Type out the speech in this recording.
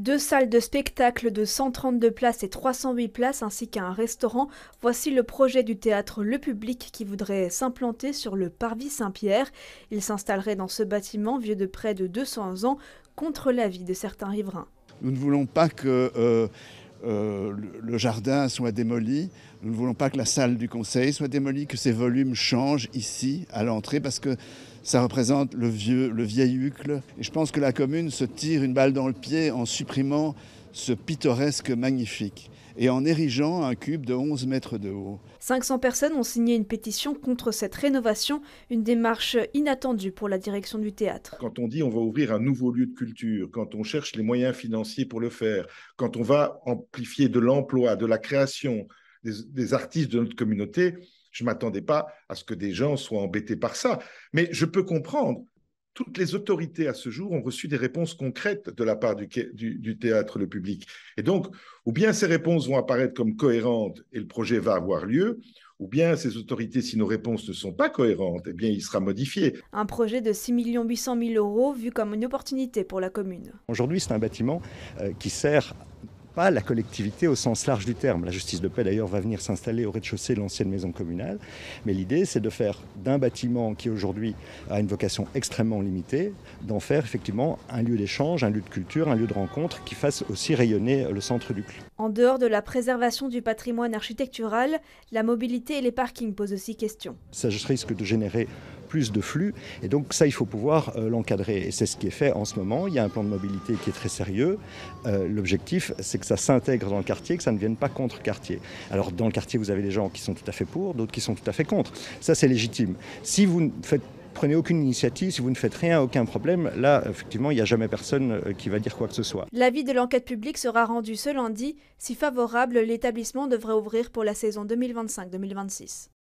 Deux salles de spectacle de 132 places et 308 places ainsi qu'un restaurant, voici le projet du théâtre Le Public qui voudrait s'implanter sur le Parvis Saint-Pierre. Il s'installerait dans ce bâtiment vieux de près de 200 ans contre l'avis de certains riverains. Nous ne voulons pas que euh, euh, le jardin soit démoli. Nous ne voulons pas que la salle du conseil soit démolie, que ces volumes changent ici à l'entrée parce que ça représente le vieux, le vieil hucle. Et je pense que la commune se tire une balle dans le pied en supprimant ce pittoresque magnifique et en érigeant un cube de 11 mètres de haut. 500 personnes ont signé une pétition contre cette rénovation, une démarche inattendue pour la direction du théâtre. Quand on dit on va ouvrir un nouveau lieu de culture, quand on cherche les moyens financiers pour le faire, quand on va amplifier de l'emploi, de la création des, des artistes de notre communauté, je ne m'attendais pas à ce que des gens soient embêtés par ça. Mais je peux comprendre toutes les autorités à ce jour ont reçu des réponses concrètes de la part du, théâtre, le public. Et donc, ou bien ces réponses vont apparaître comme cohérentes et le projet va avoir lieu, ou bien ces autorités, si nos réponses ne sont pas cohérentes, eh bien, il sera modifié. Un projet de 6 800 000 euros vu comme une opportunité pour la commune. Aujourd'hui, c'est un bâtiment euh, qui sert la collectivité au sens large du terme. La justice de paix, d'ailleurs, va venir s'installer au rez-de-chaussée de l'ancienne maison communale. Mais l'idée, c'est de faire d'un bâtiment qui aujourd'hui a une vocation extrêmement limitée, d'en faire effectivement un lieu d'échange, un lieu de culture, un lieu de rencontre qui fasse aussi rayonner le centre du club. En dehors de la préservation du patrimoine architectural, la mobilité et les parkings posent aussi question. Ça risque de générer plus de flux. Et donc ça, il faut pouvoir euh, l'encadrer. Et c'est ce qui est fait en ce moment. Il y a un plan de mobilité qui est très sérieux. Euh, l'objectif, c'est que ça s'intègre dans le quartier, que ça ne vienne pas contre quartier. Alors dans le quartier, vous avez des gens qui sont tout à fait pour, d'autres qui sont tout à fait contre. Ça, c'est légitime. Si vous ne faites prenez aucune initiative, si vous ne faites rien, aucun problème, là, effectivement, il n'y a jamais personne euh, qui va dire quoi que ce soit. L'avis de l'enquête publique sera rendu ce lundi. Si favorable, l'établissement devrait ouvrir pour la saison 2025-2026.